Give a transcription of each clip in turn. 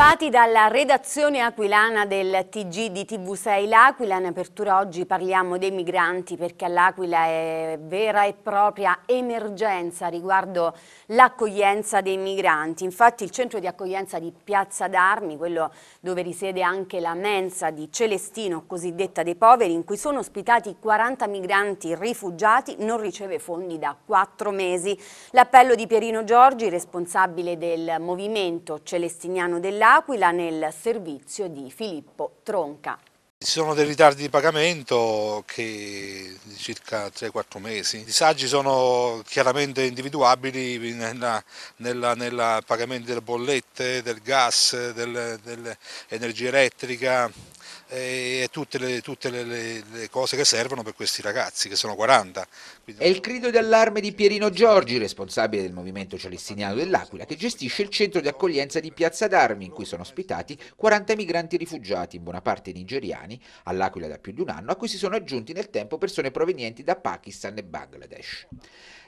Bentrovati dalla redazione aquilana del TG di TV6 L'Aquila. In apertura oggi parliamo dei migranti perché all'Aquila è vera e propria emergenza riguardo l'accoglienza dei migranti. Infatti il centro di accoglienza di Piazza d'Armi, quello dove risiede anche la mensa di Celestino, cosiddetta dei poveri, in cui sono ospitati 40 migranti rifugiati, non riceve fondi da quattro mesi. L'appello di Pierino Giorgi, responsabile del movimento celestiniano dell'Aquila, dell'Aquila nel servizio di Filippo Tronca. Ci sono dei ritardi di pagamento che di circa 3-4 mesi. I disagi sono chiaramente individuabili nel pagamento delle bollette, del gas, dell'energia elettrica, eh, e tutte, le, tutte le, le, cose che servono per questi ragazzi, che sono 40. Quindi... È il grido d'allarme di Pierino Giorgi, responsabile del movimento celestiniano dell'Aquila, che gestisce il centro di accoglienza di Piazza d'Armi, in cui sono ospitati 40 migranti rifugiati, in buona parte nigeriani, all'Aquila da più di un anno, a cui si sono aggiunti nel tempo persone provenienti da Pakistan e Bangladesh.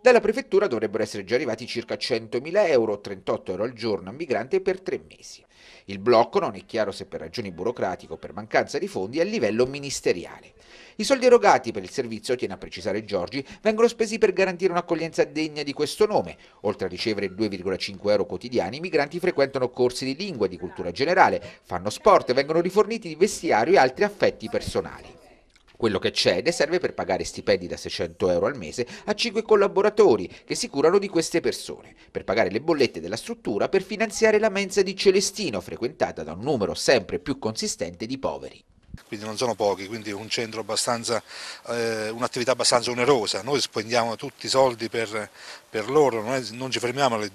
Dalla prefettura dovrebbero essere già arrivati circa 100.000 euro, 38 euro al giorno a migrante per tre mesi. Il blocco non è chiaro se per ragioni burocratiche o per mancanza di fondi è a livello ministeriale. I soldi erogati per il servizio, tiene a precisare Giorgi, vengono spesi per garantire un'accoglienza degna di questo nome. Oltre a ricevere 2,5 euro quotidiani, i migranti frequentano corsi di lingua e di cultura generale, fanno sport, vengono riforniti di vestiario e altri affetti personali. Quello che cede serve per pagare stipendi da 600 euro al mese a 5 collaboratori che si curano di queste persone, per pagare le bollette della struttura, per finanziare la mensa di Celestino, frequentata da un numero sempre più consistente di poveri quindi non sono pochi, quindi è un centro abbastanza, eh, un'attività abbastanza onerosa, noi spendiamo tutti i soldi per, per loro, non, è, non, ci fermiamo alle 2,50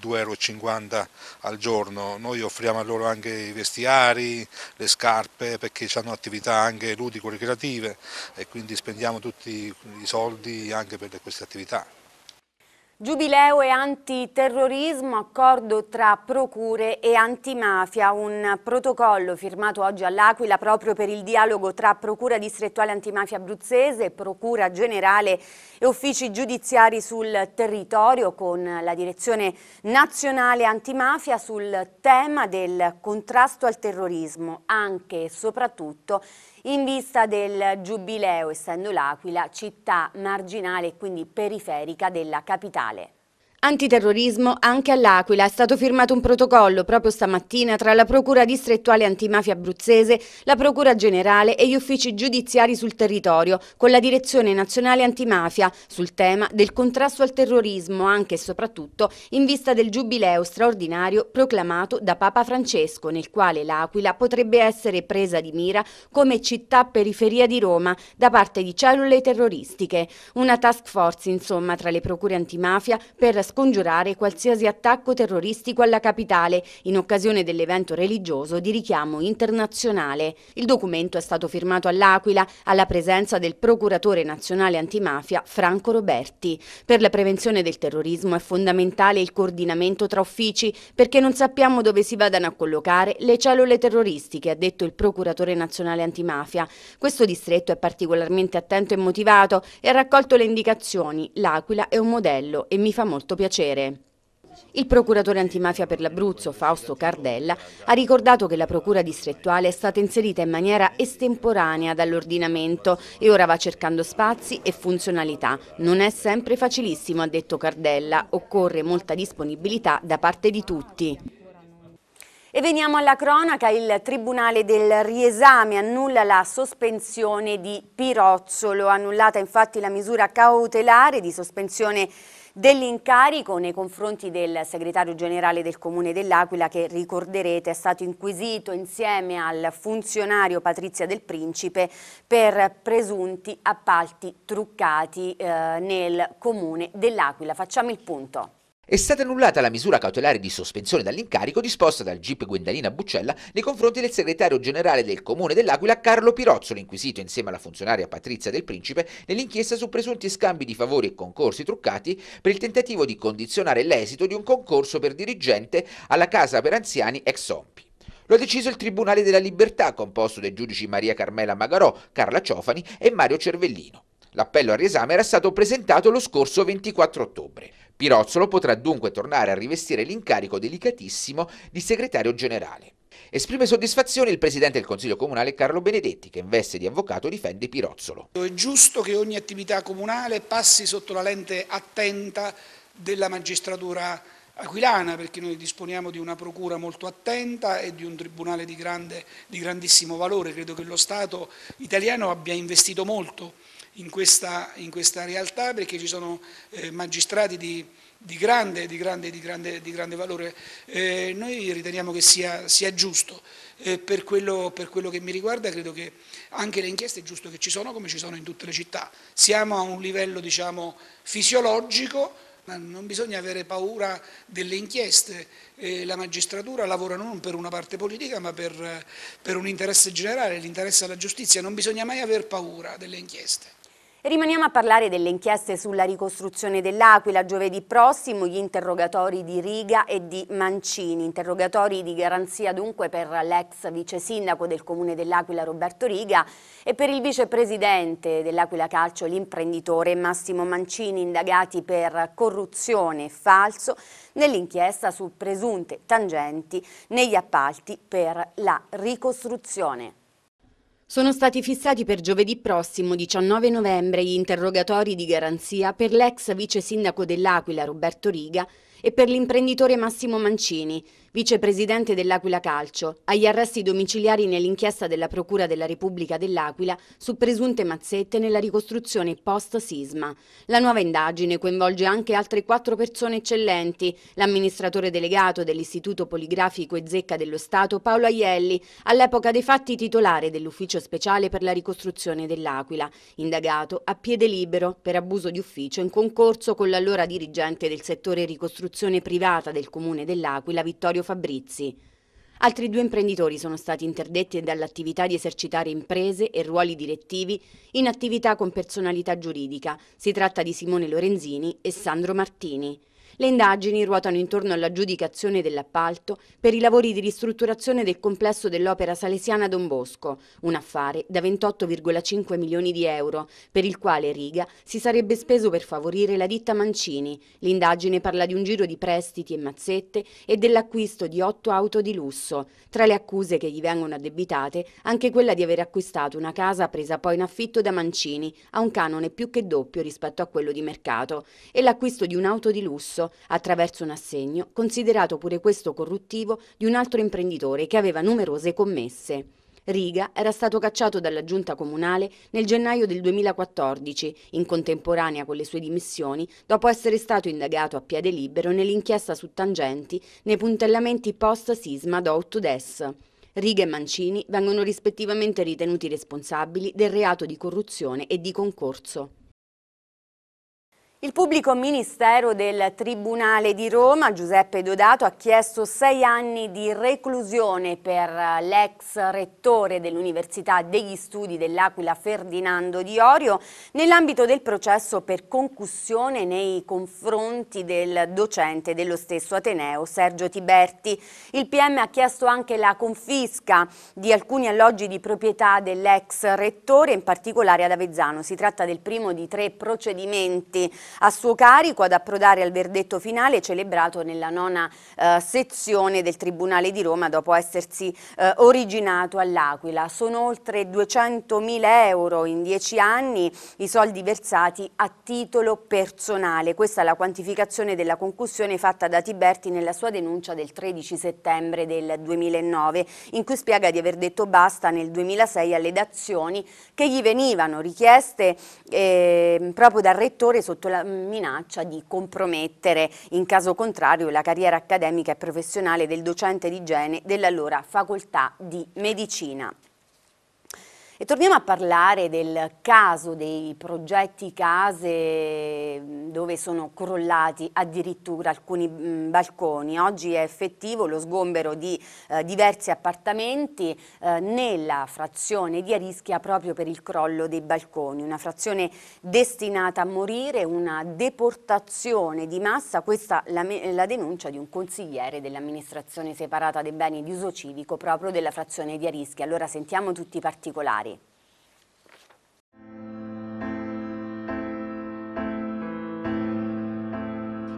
euro al giorno, noi offriamo a loro anche i vestiari, le scarpe perché hanno attività anche ludico ricreative e quindi spendiamo tutti i soldi anche per queste attività. Giubileo e antiterrorismo, accordo tra procure e antimafia, un protocollo firmato oggi all'Aquila proprio per il dialogo tra Procura distrettuale antimafia abruzzese, Procura generale e uffici giudiziari sul territorio con la direzione nazionale antimafia sul tema del contrasto al terrorismo, anche e soprattutto in vista del Giubileo, essendo l'Aquila città marginale e quindi periferica della capitale. Antiterrorismo anche all'Aquila. È stato firmato un protocollo proprio stamattina tra la Procura distrettuale antimafia abruzzese, la Procura generale e gli uffici giudiziari sul territorio con la Direzione nazionale antimafia sul tema del contrasto al terrorismo anche e soprattutto in vista del giubileo straordinario proclamato da Papa Francesco nel quale l'Aquila potrebbe essere presa di mira come città periferia di Roma da parte di cellule terroristiche. Una task force insomma tra le procure antimafia per scongiurare qualsiasi attacco terroristico alla capitale in occasione dell'evento religioso di richiamo internazionale. Il documento è stato firmato all'Aquila alla presenza del procuratore nazionale antimafia Franco Roberti. Per la prevenzione del terrorismo è fondamentale il coordinamento tra uffici perché non sappiamo dove si vadano a collocare le cellule terroristiche, ha detto il procuratore nazionale antimafia. Questo distretto è particolarmente attento e motivato e ha raccolto le indicazioni. L'Aquila è un modello e mi fa molto piacere piacere. Il procuratore antimafia per l'Abruzzo, Fausto Cardella, ha ricordato che la procura distrettuale è stata inserita in maniera estemporanea dall'ordinamento e ora va cercando spazi e funzionalità. Non è sempre facilissimo, ha detto Cardella, occorre molta disponibilità da parte di tutti. E veniamo alla cronaca, il Tribunale del Riesame annulla la sospensione di Pirozzolo, annullata infatti la misura cautelare di sospensione dell'incarico nei confronti del segretario generale del Comune dell'Aquila che ricorderete è stato inquisito insieme al funzionario Patrizia del Principe per presunti appalti truccati eh, nel Comune dell'Aquila. Facciamo il punto. È stata annullata la misura cautelare di sospensione dall'incarico disposta dal GIP Guendalina Buccella nei confronti del segretario generale del Comune dell'Aquila Carlo Pirozzolo, inquisito insieme alla funzionaria Patrizia del Principe nell'inchiesta su presunti scambi di favori e concorsi truccati per il tentativo di condizionare l'esito di un concorso per dirigente alla casa per anziani ex Ompi. Lo ha deciso il Tribunale della Libertà, composto dai giudici Maria Carmela Magarò, Carla Ciofani e Mario Cervellino. L'appello al riesame era stato presentato lo scorso 24 ottobre. Pirozzolo potrà dunque tornare a rivestire l'incarico delicatissimo di segretario generale. Esprime soddisfazione il presidente del Consiglio Comunale Carlo Benedetti che in veste di avvocato difende Pirozzolo. È giusto che ogni attività comunale passi sotto la lente attenta della magistratura aquilana perché noi disponiamo di una procura molto attenta e di un tribunale di, grande, di grandissimo valore. Credo che lo Stato italiano abbia investito molto in questa, in questa realtà perché ci sono eh, magistrati di, di, grande, di, grande, di, grande, valore. Eh, noi riteniamo che sia, sia giusto. Eh, per, quello, per, quello, che mi riguarda credo che anche le inchieste è giusto che ci sono come ci sono in tutte le città. Siamo a un livello diciamo, fisiologico ma non bisogna avere paura delle inchieste, eh, la magistratura lavora non per una parte politica ma per, per un interesse generale, l'interesse alla giustizia, non bisogna mai aver paura delle inchieste. Rimaniamo a parlare delle inchieste sulla ricostruzione dell'Aquila. Giovedì prossimo gli interrogatori di Riga e di Mancini. Interrogatori di garanzia dunque per l'ex vice sindaco del comune dell'Aquila Roberto Riga e per il vicepresidente dell'Aquila Calcio l'imprenditore Massimo Mancini indagati per corruzione e falso nell'inchiesta su presunte tangenti negli appalti per la ricostruzione. Sono stati fissati per giovedì prossimo 19 novembre gli interrogatori di garanzia per l'ex vice sindaco dell'Aquila Roberto Riga e per l'imprenditore Massimo Mancini, vicepresidente dell'Aquila Calcio, agli arresti domiciliari nell'inchiesta della Procura della Repubblica dell'Aquila su presunte mazzette nella ricostruzione post-sisma. La nuova indagine coinvolge anche altre quattro persone eccellenti, l'amministratore delegato dell'Istituto Poligrafico e Zecca dello Stato Paolo Aielli, all'epoca dei fatti titolare dell'Ufficio Speciale per la ricostruzione dell'Aquila, indagato a piede libero per abuso di ufficio in concorso con l'allora dirigente del settore ricostruzione privata del Comune dell'Aquila, Vittorio Fabrizi. Altri due imprenditori sono stati interdetti dall'attività di esercitare imprese e ruoli direttivi in attività con personalità giuridica. Si tratta di Simone Lorenzini e Sandro Martini. Le indagini ruotano intorno all'aggiudicazione dell'appalto per i lavori di ristrutturazione del complesso dell'opera salesiana Don Bosco, un affare da 28,5 milioni di euro, per il quale Riga si sarebbe speso per favorire la ditta Mancini. L'indagine parla di un giro di prestiti e mazzette e dell'acquisto di otto auto di lusso. Tra le accuse che gli vengono addebitate anche quella di aver acquistato una casa presa poi in affitto da Mancini a un canone più che doppio rispetto a quello di mercato e l'acquisto di un'auto di lusso profitto attraverso un assegno, considerato pure questo corruttivo di un altro imprenditore che aveva numerose commesse. Riga era stato cacciato dalla giunta comunale nel gennaio del 2014, in contemporanea con le sue dimissioni, dopo essere stato indagato a piede libero nell'inchiesta su tangenti nei puntellamenti post-sisma d'8 DES. Riga e Mancini vengono rispettivamente ritenuti responsabili del reato di corruzione e di concorso. Il pubblico ministero del Tribunale di Roma, Giuseppe Dodato, ha chiesto sei anni di reclusione per eh, l'ex rettore dell'Università degli Studi dell'Aquila Ferdinando Di Orio nell'ambito del processo per concussione nei confronti del docente dello stesso Ateneo, Sergio Tiberti. Il PM ha chiesto anche la confisca di alcuni alloggi di proprietà dell'ex rettore, in particolare ad Avezzano. Si tratta del primo di tre procedimenti a suo carico ad approdare al verdetto finale celebrato nella nona eh, sezione del Tribunale di Roma dopo essersi eh, originato all'Aquila. Sono oltre 200.000 euro in dieci anni i soldi versati a titolo personale. Questa è la quantificazione della concussione fatta da Tiberti nella sua denuncia del 13 settembre del 2009 in cui spiega di aver detto basta nel 2006 alle dazioni che gli venivano richieste eh, proprio dal rettore sotto la minaccia di compromettere in caso contrario la carriera accademica e professionale del docente di igiene dell'allora facoltà di medicina. E torniamo a parlare del caso dei progetti case mm, dove sono crollati addirittura alcuni mm, balconi. Oggi è effettivo lo sgombero di eh, diversi appartamenti eh, nella frazione di Arischia proprio per il crollo dei balconi, una frazione destinata a morire, una deportazione di massa, questa la, la denuncia di un consigliere dell'amministrazione separata dei beni di uso civico proprio della frazione di Arischia. Allora sentiamo tutti i particolari.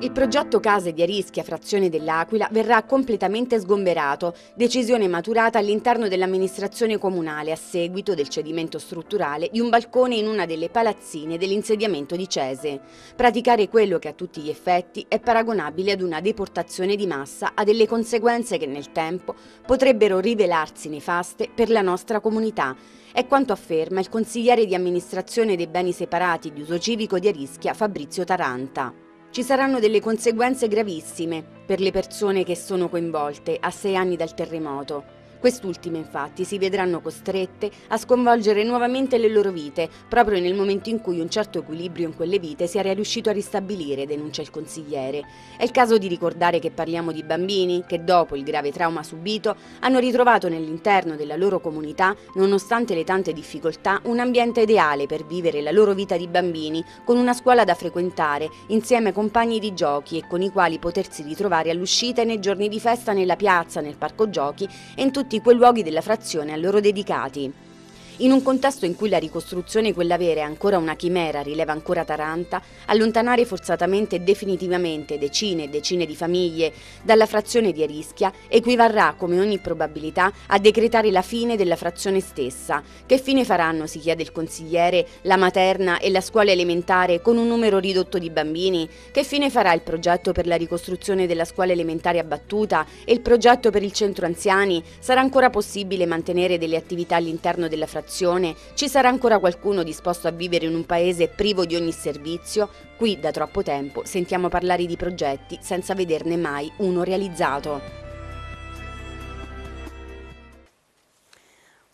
Il progetto Case di Arischia, frazione dell'Aquila, verrà completamente sgomberato, decisione maturata all'interno dell'amministrazione comunale a seguito del cedimento strutturale di un balcone in una delle palazzine dell'insediamento di Cese. Praticare quello che a tutti gli effetti è paragonabile ad una deportazione di massa ha delle conseguenze che nel tempo potrebbero rivelarsi nefaste per la nostra comunità. È quanto afferma il consigliere di amministrazione dei beni separati di uso civico di Arischia Fabrizio Taranta. Ci saranno delle conseguenze gravissime per le persone che sono coinvolte a sei anni dal terremoto. Quest'ultime infatti si vedranno costrette a sconvolgere nuovamente le loro vite, proprio nel momento in cui un certo equilibrio in quelle vite si era riuscito a ristabilire, denuncia il consigliere. È il caso di ricordare che parliamo di bambini che dopo il grave trauma subito hanno ritrovato nell'interno della loro comunità, nonostante le tante difficoltà, un ambiente ideale per vivere la loro vita di bambini, con una scuola da frequentare, insieme a compagni di giochi e con i quali potersi ritrovare all'uscita e nei giorni di festa nella piazza, nel parco giochi e in tutti tutti quei luoghi della frazione a loro dedicati. In un contesto in cui la ricostruzione, quella vera, è ancora una chimera, rileva ancora Taranta, allontanare forzatamente e definitivamente decine e decine di famiglie dalla frazione di Arischia equivarrà, come ogni probabilità, a decretare la fine della frazione stessa. Che fine faranno, si chiede il consigliere, la materna e la scuola elementare con un numero ridotto di bambini? Che fine farà il progetto per la ricostruzione della scuola elementare abbattuta e il progetto per il centro anziani? Sarà ancora possibile mantenere delle attività all'interno della frazione? generazione, ci sarà ancora qualcuno disposto a vivere in un paese privo di ogni servizio? Qui da troppo tempo sentiamo parlare di progetti senza vederne mai uno realizzato.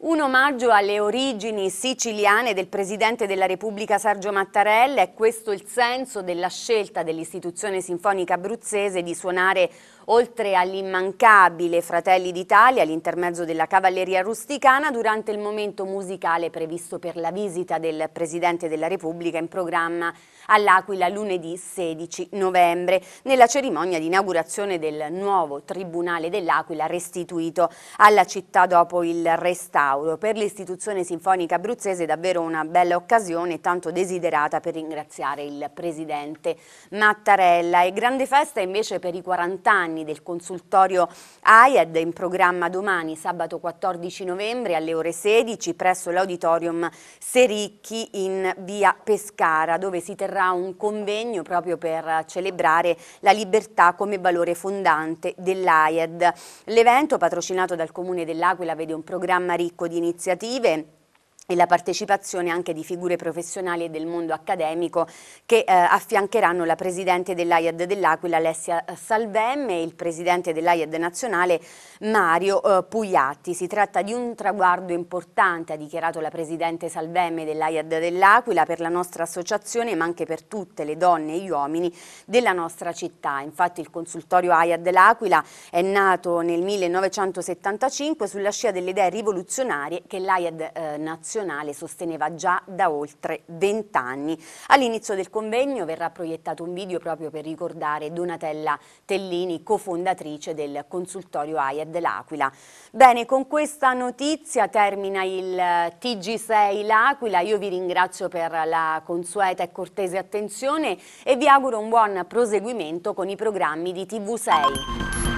Un omaggio alle origini siciliane del Presidente della Repubblica Sergio Mattarella è questo il senso della scelta dell'istituzione sinfonica abruzzese di suonare oltre all'immancabile Fratelli d'Italia all'intermezzo della Cavalleria Rusticana durante il momento musicale previsto per la visita del Presidente della Repubblica in programma all'Aquila lunedì 16 novembre, nella cerimonia di inaugurazione del nuovo Tribunale dell'Aquila restituito alla città dopo il restauro. Per l'istituzione sinfonica abruzzese è davvero una bella occasione tanto desiderata per ringraziare il presidente Mattarella. E grande festa invece per i 40 anni del consultorio AIAD in programma domani sabato 14 novembre alle ore 16 presso l'auditorium Sericchi in via Pescara dove si terrà terrà un convegno proprio per celebrare la libertà come valore fondante dell'AIED. L'evento, patrocinato dal Comune dell'Aquila, vede un programma ricco di iniziative e la partecipazione anche di figure professionali e del mondo accademico che eh, affiancheranno la Presidente dell'AIAD dell'Aquila Alessia Salvemme e il Presidente dell'AIAD nazionale Mario eh, Pugliatti. Si tratta di un traguardo importante, ha dichiarato la Presidente Salvemme dell'AIAD dell'Aquila per la nostra associazione ma anche per tutte le donne e gli uomini della nostra città. Infatti il consultorio AIAD dell'Aquila è nato nel 1975 sulla scia delle idee rivoluzionarie che l'AIAD eh, nazionale nazionale sosteneva già da oltre 20 anni. All'inizio del convegno verrà proiettato un video proprio per ricordare Donatella Tellini, cofondatrice del consultorio AIA dell'Aquila. Bene, con questa notizia termina il eh, TG6 L'Aquila, io vi ringrazio per la consueta e cortese attenzione e vi auguro un buon proseguimento con i programmi di TV6.